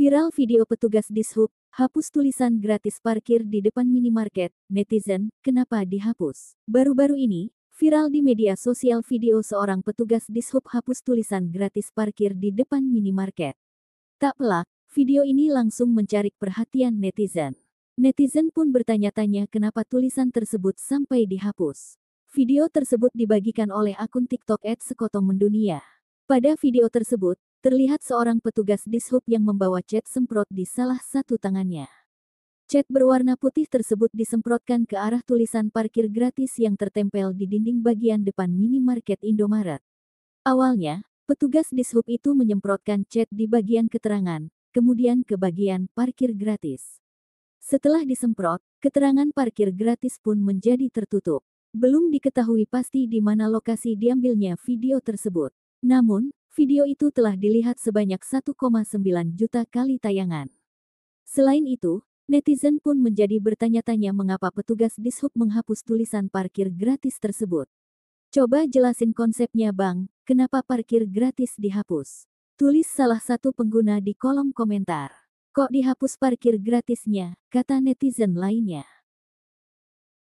Viral video petugas dishub, hapus tulisan gratis parkir di depan minimarket, netizen, kenapa dihapus? Baru-baru ini, viral di media sosial video seorang petugas dishub hapus tulisan gratis parkir di depan minimarket. Tak pelak, video ini langsung mencari perhatian netizen. Netizen pun bertanya-tanya kenapa tulisan tersebut sampai dihapus. Video tersebut dibagikan oleh akun TikTok @sekotong Pada video tersebut, Terlihat seorang petugas dishub yang membawa cat semprot di salah satu tangannya. Cat berwarna putih tersebut disemprotkan ke arah tulisan parkir gratis yang tertempel di dinding bagian depan minimarket Indomaret. Awalnya, petugas dishub itu menyemprotkan cat di bagian keterangan, kemudian ke bagian parkir gratis. Setelah disemprot, keterangan parkir gratis pun menjadi tertutup. Belum diketahui pasti di mana lokasi diambilnya video tersebut. Namun, Video itu telah dilihat sebanyak 1,9 juta kali tayangan. Selain itu, netizen pun menjadi bertanya-tanya mengapa petugas dishub menghapus tulisan parkir gratis tersebut. Coba jelasin konsepnya Bang, kenapa parkir gratis dihapus? Tulis salah satu pengguna di kolom komentar. Kok dihapus parkir gratisnya, kata netizen lainnya.